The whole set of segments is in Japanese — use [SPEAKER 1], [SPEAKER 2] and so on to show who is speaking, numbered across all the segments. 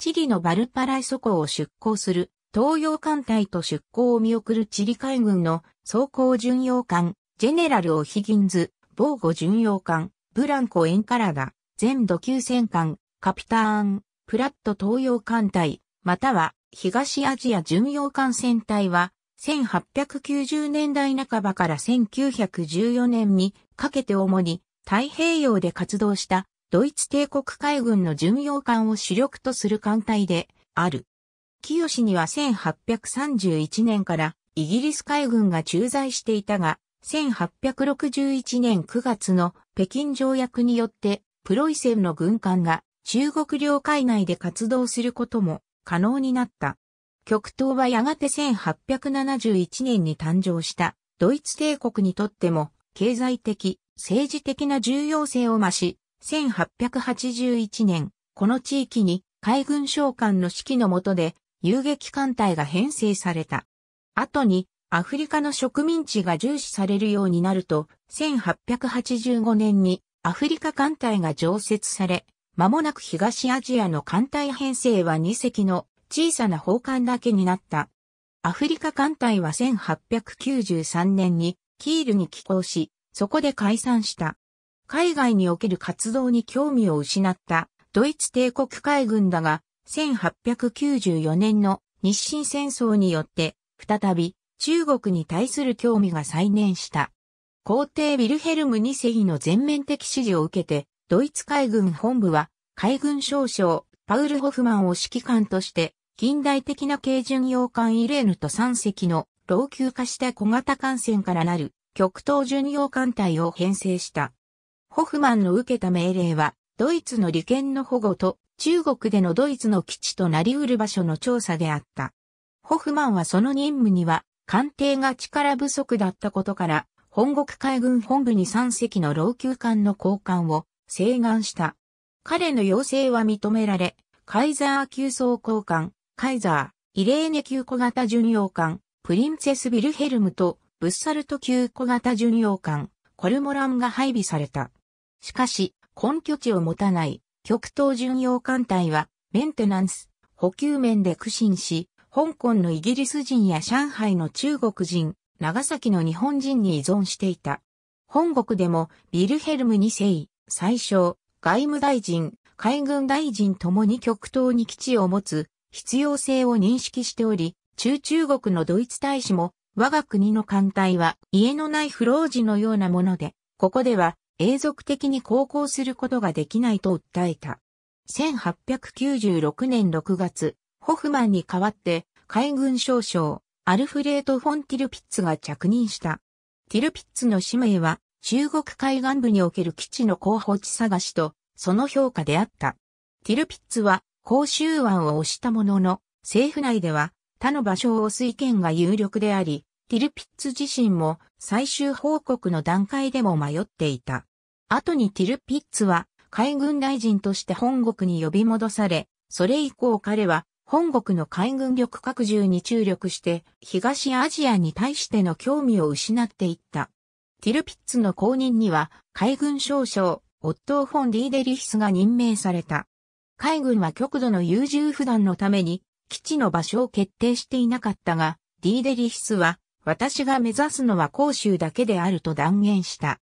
[SPEAKER 1] チリのバルパライソ港を出港する東洋艦隊と出港を見送るチリ海軍の装甲巡洋艦、ジェネラル・オヒギンズ、防護巡洋艦、ブランコ・エンカラダ、全土級戦艦、カピターン、プラット東洋艦隊、または東アジア巡洋艦船隊は、1890年代半ばから1914年にかけて主に太平洋で活動したドイツ帝国海軍の巡洋艦を主力とする艦隊である。清には1831年からイギリス海軍が駐在していたが、1861年9月の北京条約によってプロイセンの軍艦が中国領海内で活動することも可能になった。極東はやがて1871年に誕生したドイツ帝国にとっても経済的、政治的な重要性を増し、1881年、この地域に海軍将官の指揮の下で遊撃艦隊が編成された。後にアフリカの植民地が重視されるようになると、1885年にアフリカ艦隊が常設され、間もなく東アジアの艦隊編成は2隻の小さな砲艦だけになった。アフリカ艦隊は1893年にキールに寄港し、そこで解散した。海外における活動に興味を失ったドイツ帝国海軍だが、1894年の日清戦争によって、再び中国に対する興味が再燃した。皇帝ィルヘルム2世の全面的支持を受けて、ドイツ海軍本部は海軍少将パウル・ホフマンを指揮官として、近代的な軽巡洋艦イレーヌと3隻の老朽化した小型艦船からなる極東巡洋艦隊を編成した。ホフマンの受けた命令は、ドイツの利権の保護と、中国でのドイツの基地となり得る場所の調査であった。ホフマンはその任務には、艦艇が力不足だったことから、本国海軍本部に3隻の老朽艦の交換を請願した。彼の要請は認められ、カイザー級装甲艦、カイザー、イレーネ級小型巡洋艦、プリンセスビルヘルムとブッサルト級小型巡洋艦、コルモランが配備された。しかし、根拠地を持たない極東巡洋艦隊は、メンテナンス、補給面で苦心し、香港のイギリス人や上海の中国人、長崎の日本人に依存していた。本国でも、ビルヘルム2世、最小、外務大臣、海軍大臣ともに極東に基地を持つ必要性を認識しており、中中国のドイツ大使も、我が国の艦隊は家のない不老児のようなもので、ここでは永続的に航行することができないと訴えた。1896年6月、ホフマンに代わって海軍少将、アルフレート・フォン・ティルピッツが着任した。ティルピッツの使命は、中国海岸部における基地の候補地探しと、その評価であった。ティルピッツは、公衆案を押したものの、政府内では、他の場所を推す意見が有力であり、ティルピッツ自身も最終報告の段階でも迷っていた。後にティルピッツは海軍大臣として本国に呼び戻され、それ以降彼は本国の海軍力拡充に注力して東アジアに対しての興味を失っていった。ティルピッツの後任には海軍少将、オットー・フォン・ディーデリヒスが任命された。海軍は極度の優柔不断のために基地の場所を決定していなかったが、ディーデリヒスは私が目指すのは広州だけであると断言した。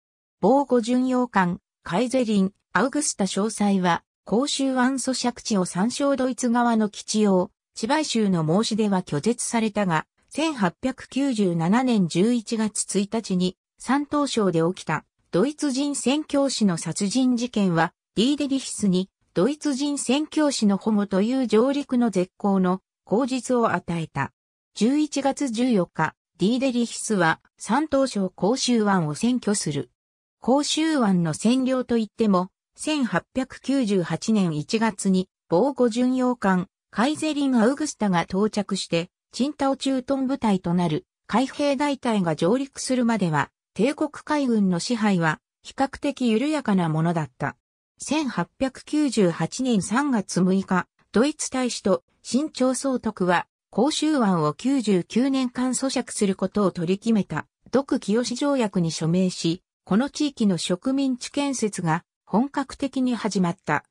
[SPEAKER 1] 防護巡洋艦、カイゼリン、アウグスタ詳細は、公衆暗訴借地を参照ドイツ側の基地を、千葉州の申し出は拒絶されたが、1897年11月1日に、山東省で起きた、ドイツ人宣教師の殺人事件は、ディーデリヒスに、ドイツ人宣教師の保護という上陸の絶好の口実を与えた。11月14日、ディーデリヒスは、山東省公衆湾を占拠する。甲州湾の占領といっても、1898年1月に、防護巡洋艦、カイゼリン・アウグスタが到着して、チンタオ駐屯部隊となる海兵大隊が上陸するまでは、帝国海軍の支配は比較的緩やかなものだった。1898年3月6日、ドイツ大使と新朝総督は、甲州湾を99年間咀嚼することを取り決めた、独清条約に署名し、この地域の植民地建設が本格的に始まった。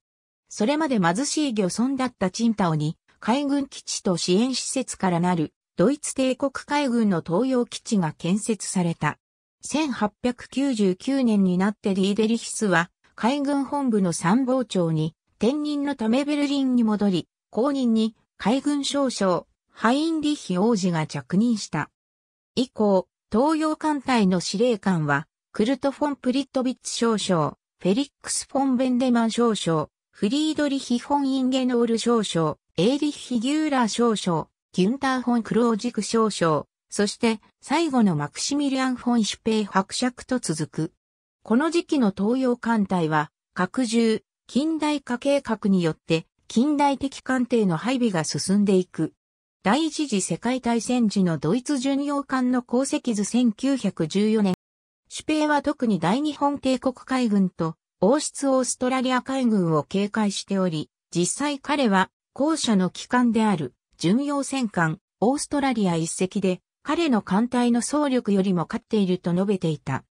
[SPEAKER 1] それまで貧しい漁村だったチンタオに海軍基地と支援施設からなるドイツ帝国海軍の東洋基地が建設された。1899年になってリーデリヒスは海軍本部の参謀長に転任のためベルリンに戻り、後任に海軍少将ハインリヒ王子が着任した。以降、東洋艦隊の司令官はクルト・フォン・プリットビッツ少将、フェリックス・フォン・ベンデマン少将、フリードリヒ・フォン・インゲノール少将、エーリッヒ・ギューラー少将、ギュンター・フォン・クロージク少将、そして最後のマクシミリアン・フォン・シュペイ伯爵と続く。この時期の東洋艦隊は、拡充、近代化計画によって近代的艦艇の配備が進んでいく。第一次世界大戦時のドイツ巡洋艦の功績図1914年シュペイは特に大日本帝国海軍と王室オーストラリア海軍を警戒しており、実際彼は後者の機関である巡洋戦艦オーストラリア一隻で彼の艦隊の総力よりも勝っていると述べていた。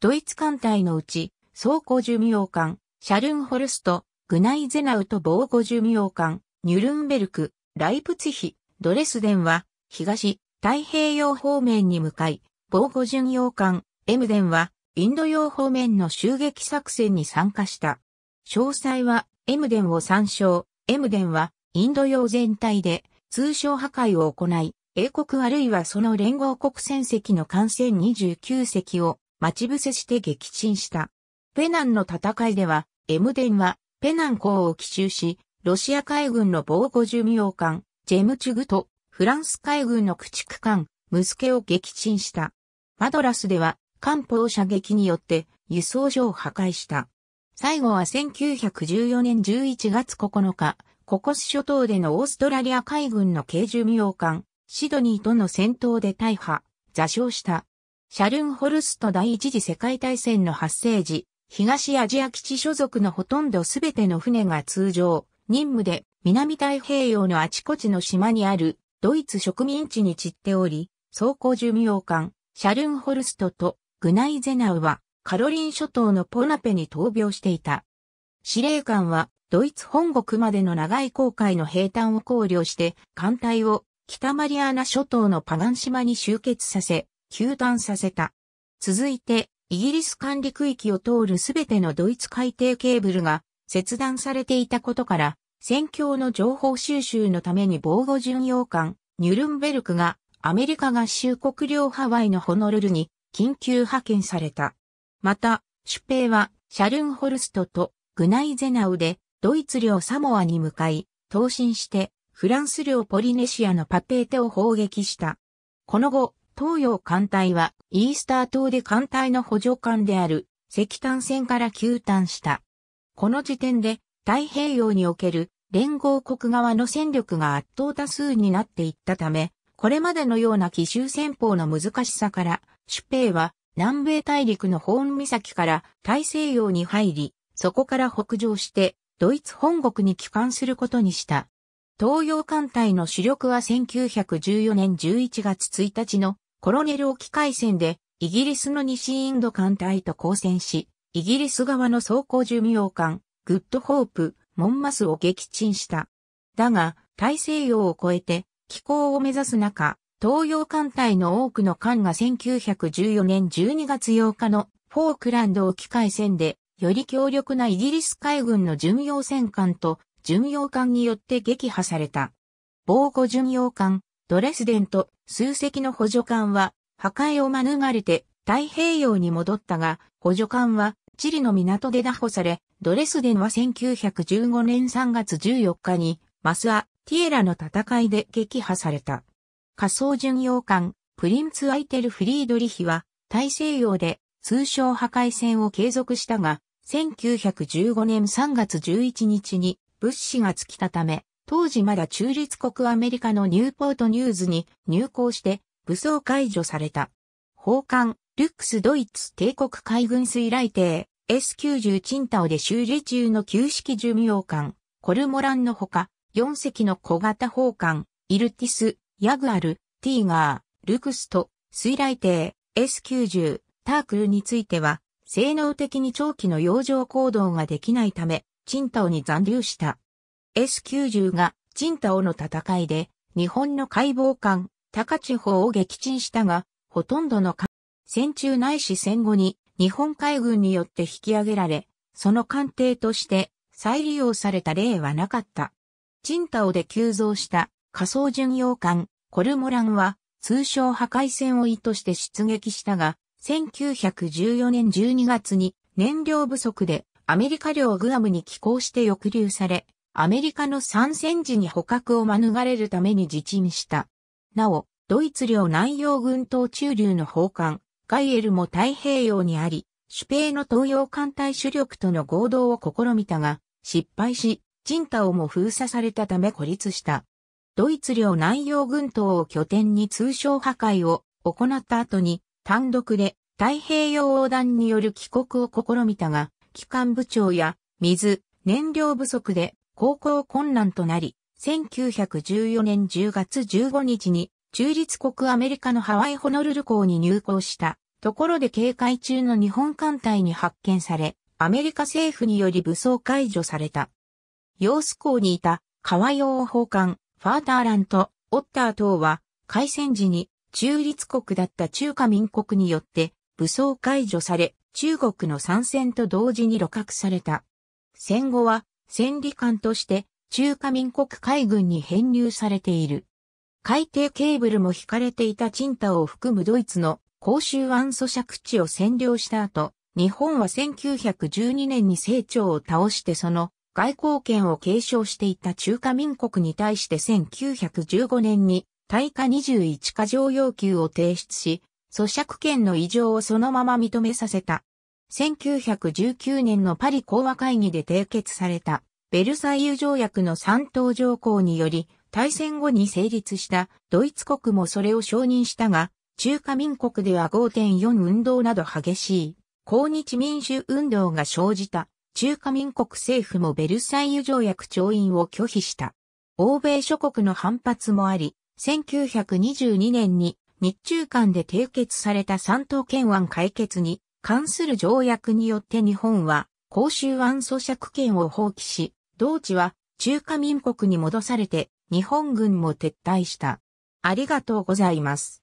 [SPEAKER 1] ドイツ艦隊のうち、装甲巡洋艦、シャルンホルスト、グナイゼナウと防護巡洋艦、ニュルンベルク、ライプツヒ、ドレスデンは、東、太平洋方面に向かい、防護巡洋艦、エムデンは、インド洋方面の襲撃作戦に参加した。詳細は、エムデンを参照。エムデンは、インド洋全体で、通商破壊を行い、英国あるいはその連合国戦績の艦船29隻を待ち伏せして撃沈した。ペナンの戦いでは、エムデンはペナン港を奇襲し、ロシア海軍の防護巡洋艦、ジェムチュグとフランス海軍の駆逐艦、ムスケを撃沈した。マドラスでは艦砲射撃によって輸送所を破壊した。最後は1914年11月9日、ココス諸島でのオーストラリア海軍の軽巡洋艦、シドニーとの戦闘で大破、座礁した。シャルンホルスト第一次世界大戦の発生時、東アジア基地所属のほとんどすべての船が通常、任務で南太平洋のあちこちの島にあるドイツ植民地に散っており、装甲巡洋艦、シャルンホルストとグナイゼナウはカロリン諸島のポナペに闘病していた。司令官はドイツ本国までの長い航海の平坦を考慮して艦隊を北マリアナ諸島のパガン島に集結させ、休断させた。続いて、イギリス管理区域を通るすべてのドイツ海底ケーブルが切断されていたことから、戦況の情報収集のために防護巡洋艦、ニュルンベルクがアメリカ合衆国領ハワイのホノルルに緊急派遣された。また、シュペイはシャルンホルストとグナイゼナウでドイツ領サモアに向かい、投進してフランス領ポリネシアのパペーテを砲撃した。この後、東洋艦隊はイースター島で艦隊の補助艦である石炭船から急炭した。この時点で太平洋における連合国側の戦力が圧倒多数になっていったため、これまでのような奇襲戦法の難しさから、シュペイは南米大陸のホーン岬から大西洋に入り、そこから北上して、ドイツ本国に帰還することにした。東洋艦隊の主力は1914年11月1日のコロネル沖海戦でイギリスの西インド艦隊と交戦し、イギリス側の装甲寿命艦、グッドホープ、モンマスを撃沈した。だが、大西洋を越えて気候を目指す中、東洋艦隊の多くの艦が1914年12月8日のフォークランド沖海戦で、より強力なイギリス海軍の巡洋戦艦と巡洋艦によって撃破された。防護巡洋艦、ドレスデンと数隻の補助艦は破壊を免れて太平洋に戻ったが、補助艦はチリの港で拿捕され、ドレスデンは1915年3月14日にマスアティエラの戦いで撃破された。仮想巡洋艦、プリンツ・アイテル・フリードリヒは、大西洋で通商破壊戦を継続したが、1915年3月11日に物資が尽きたため、当時まだ中立国アメリカのニューポートニューズに入港して武装解除された。砲艦、ルックスドイツ帝国海軍水雷艇 S90 チンタオで修理中の旧式巡洋艦、コルモランのほか、4隻の小型砲艦、イルティス、ヤグアル、ティーガー、ルクスと、水雷艇、S90、タークルについては、性能的に長期の洋上行動ができないため、チンタオに残留した。S90 が、チンタオの戦いで、日本の解剖艦、高地方を撃沈したが、ほとんどの艦、戦中ないし戦後に、日本海軍によって引き上げられ、その艦艇として再利用された例はなかった。チンタオで急増した仮想巡洋艦コルモランは通称破壊船を意図して出撃したが、1914年12月に燃料不足でアメリカ領グアムに寄港して抑留され、アメリカの参戦時に捕獲を免れるために自沈した。なお、ドイツ領南洋軍島中流の砲艦、ガイエルも太平洋にあり、主兵の東洋艦隊主力との合同を試みたが、失敗し、チンタオも封鎖されたため孤立した。ドイツ領南洋群島を拠点に通商破壊を行った後に単独で太平洋横断による帰国を試みたが、機関部長や水、燃料不足で航行困難となり、1914年10月15日に中立国アメリカのハワイホノルル港に入港したところで警戒中の日本艦隊に発見され、アメリカ政府により武装解除された。ー子港にいた川洋砲艦、ファーターランとオッター等は、開戦時に中立国だった中華民国によって武装解除され、中国の参戦と同時に露獲された。戦後は戦利艦として中華民国海軍に編入されている。海底ケーブルも引かれていたチンタを含むドイツの公衆安訴借地を占領した後、日本は1912年に清張を倒してその外交権を継承していた中華民国に対して1915年に大化21過剰要求を提出し、咀嚼権の異常をそのまま認めさせた。1919年のパリ講和会議で締結されたベルサイユ条約の3等条項により、大戦後に成立したドイツ国もそれを承認したが、中華民国では5.4運動など激しい、抗日民主運動が生じた。中華民国政府もベルサイユ条約調印を拒否した。欧米諸国の反発もあり、1922年に日中間で締結された三島県湾解決に関する条約によって日本は公衆湾租借権を放棄し、同地は中華民国に戻されて日本軍も撤退した。ありがとうございます。